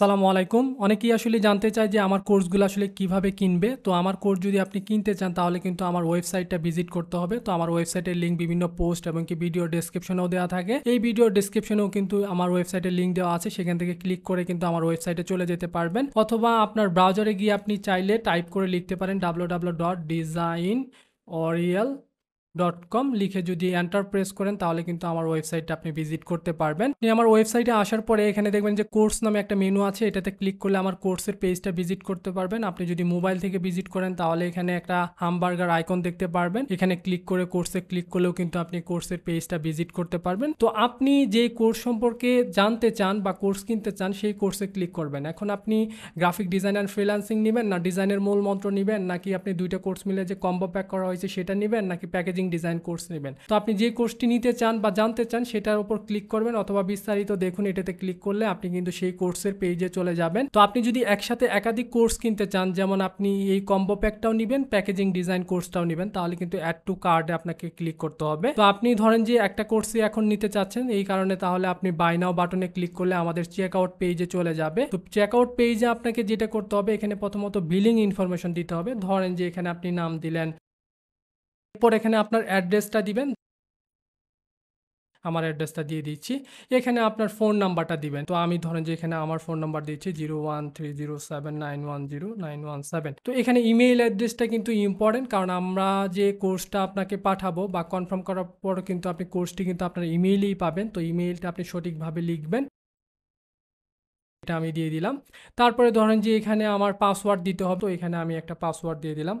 সালামু আলাইকুম অনেকেই আসলে জানতে চায় যে আমার কোর্সগুলো আসলে কিভাবে কিনবে তো আমার কোর্স যদি আপনি কিনতে চান তাহলে কিন্তু আমার ওয়েবসাইটটা ভিজিট করতে হবে তো আমার ওয়েবসাইটের লিঙ্ক বিভিন্ন পোস্ট এবং কি ভিডিও ডিসক্রিপশনেও দেওয়া থাকে এই ভিডিও ডিসক্রিপশনেও কিন্তু আমার ওয়েবসাইটের লিঙ্ক দেওয়া আছে সেখান থেকে ক্লিক করে কিন্তু আমার ওয়েবসাইটে চলে যেতে পারবেন অথবা আপনার ব্রাউজারে গিয়ে আপনি চাইলে টাইপ করে লিখতে পারেন ডাব্লু ডাব্লু ডট ডিজাইন অরিয়াল ডট কম লিখে যদি এন্টার প্রেস করেন তাহলে কিন্তু আমার ওয়েবসাইটটা আপনি ভিজিট করতে পারবেন আমার ওয়েবসাইটে আসার পরে এখানে দেখবেন যে কোর্স নামে একটা মেনু আছে এটাতে ক্লিক করলে আমার কোর্সের পেজটা ভিজিট করতে পারবেন আপনি যদি মোবাইল থেকে ভিজিট করেন তাহলে এখানে একটা হামবার্গার আইকন দেখতে পারবেন এখানে ক্লিক করে কোর্সে ক্লিক করলেও কিন্তু আপনি কোর্সের পেজটা ভিজিট করতে পারবেন তো আপনি যে কোর্স সম্পর্কে জানতে চান বা কোর্স কিনতে চান সেই কোর্সে ক্লিক করবেন এখন আপনি গ্রাফিক ডিজাইন অ্যান্ড ফ্রিলান্সিং নেবেন না ডিজাইনের মূল মন্ত্র নেবেন নাকি আপনি দুইটা কোর্স মিলে যে কম্বো প্যাক করা হয়েছে সেটা নেবেন নাকি প্যাকেজিং ওয়েডিং ডিজাইন কোর্স নেবেন তো আপনি যে কোর্সটি নিতে চান বা জানতে চান সেটার উপর ক্লিক করবেন অথবা বিস্তারিত দেখুন এটাতে ক্লিক করলে আপনি কিন্তু সেই কোর্সের পেজে চলে যাবেন তো আপনি যদি একসাথে একাধিক কোর্স কিনতে চান যেমন আপনি এই কম্বো প্যাকটাও নেবেন প্যাকেজিং ডিজাইন কোর্সটাও নেবেন তাহলে কিন্তু অ্যাড টু কার্ডে আপনাকে ক্লিক করতে হবে তো আপনি ধরেন যে একটা কোর্সই এখন নিতে চাচ্ছেন এই কারণে তাহলে আপনি বাই নাও বাটনে ক্লিক করলে আমাদের চেক আউট পেজে চলে যাবে তো চেক আউট পেজে আপনাকে যেটা করতে হবে এখানে প্রথমত বিলিং ইনফরমেশন দিতে হবে ধরেন যে এখানে আপনি নাম দিলেন এরপর এখানে আপনার অ্যাড্রেসটা দিবেন আমার অ্যাড্রেসটা দিয়ে দিচ্ছি এখানে আপনার ফোন নাম্বারটা দিবেন তো আমি ধরেন যে এখানে আমার ফোন নাম্বার দিচ্ছি zero one three zero seven nine one zero nine one seven তো এখানে ইমেইল অ্যাড্রেসটা কিন্তু ইম্পর্টেন্ট কারণ আমরা যে কোর্সটা আপনাকে পাঠাবো বা কনফার্ম করার পর কিন্তু আপনি কোর্সটি কিন্তু আপনার ইমেইলেই পাবেন তো ইমেইলটা আপনি সঠিকভাবে লিখবেন এটা আমি দিয়ে দিলাম তারপরে ধরেন যে এখানে আমার পাসওয়ার্ড দিতে হবে তো এখানে আমি একটা পাসওয়ার্ড দিয়ে দিলাম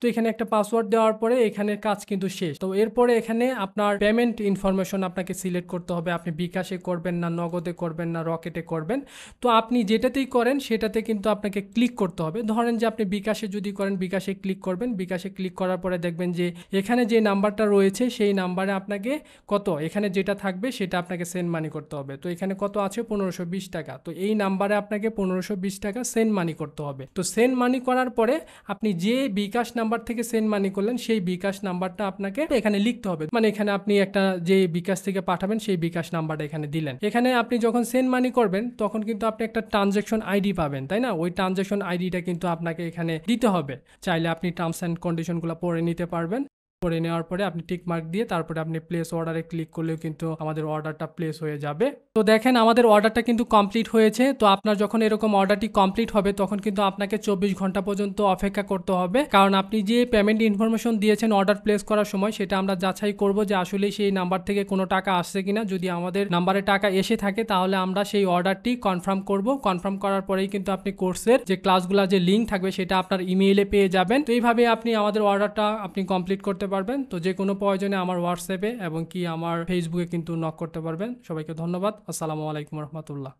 তো এখানে একটা পাসওয়ার্ড দেওয়ার পরে এখানের কাজ কিন্তু শেষ তো এরপরে এখানে আপনার পেমেন্ট ইনফরমেশন আপনাকে সিলেক্ট করতে হবে আপনি বিকাশে করবেন না নগদে করবেন না রকেটে করবেন তো আপনি যেটাতেই করেন সেটাতে কিন্তু আপনাকে ক্লিক করতে হবে ধরেন যে আপনি বিকাশে যদি করেন বিকাশে ক্লিক করবেন বিকাশে ক্লিক করার পরে দেখবেন যে এখানে যে নাম্বারটা রয়েছে সেই নাম্বারে আপনাকে কত এখানে যেটা থাকবে সেটা আপনাকে সেন্ড মানি করতে হবে তো এখানে কত আছে পনেরোশো টাকা তো এই নাম্বারে আপনাকে পনেরোশো টাকা সেন্ড মানি করতে হবে তো সেন্ড মানি করার পরে আপনি যে বিকাশ নাম্বার নাম্বার থেকে সেন্ড মানি করলেন সেই বিকাশ নাম্বারটা আপনাকে এখানে লিখতে হবে মানে এখানে আপনি একটা যে বিকাশ থেকে পাঠাবেন সেই বিকাশ নাম্বারটা এখানে দিলেন এখানে আপনি যখন সেন্ড মানি করবেন তখন কিন্তু আপনি একটা ট্রানজেকশন আইডি পাবেন তাই না ওই ট্রানজেকশন আইডিটা কিন্তু আপনাকে এখানে দিতে হবে চাইলে আপনি টার্মস অ্যান্ড কন্ডিশনগুলো পড়ে নিতে পারবেন করে নেওয়ার পরে আপনি টিক মার্ক দিয়ে তারপরে আপনি প্লেস অর্ডারে ক্লিক করলেও কিন্তু আমাদের অর্ডারটা প্লেস হয়ে যাবে তো দেখেন আমাদের অর্ডারটা কিন্তু কমপ্লিট হয়েছে তো আপনার যখন এরকম অর্ডারটি কমপ্লিট হবে তখন কিন্তু আপনাকে চব্বিশ ঘন্টা পর্যন্ত অপেক্ষা করতে হবে কারণ আপনি যে পেমেন্ট ইনফরমেশন দিয়েছেন অর্ডার প্লেস করার সময় সেটা আমরা যাচাই করব যে আসলে সেই নাম্বার থেকে কোনো টাকা আসছে কিনা যদি আমাদের নাম্বারে টাকা এসে থাকে তাহলে আমরা সেই অর্ডারটি কনফার্ম করব কনফার্ম করার পরেই কিন্তু আপনি কোর্সের যে ক্লাসগুলো যে লিঙ্ক থাকবে সেটা আপনার ইমেইলে পেয়ে যাবেন তো এইভাবে আপনি আমাদের অর্ডারটা আপনি কমপ্লিট করতে করতে পারবেন তো যে কোনো প্রয়োজনে আমার হোয়াটসঅ্যাপে এবং কি আমার ফেসবুকে কিন্তু নক করতে পারবেন সবাইকে ধন্যবাদ আসসালামু আলাইকুম রহমতুল্লাহ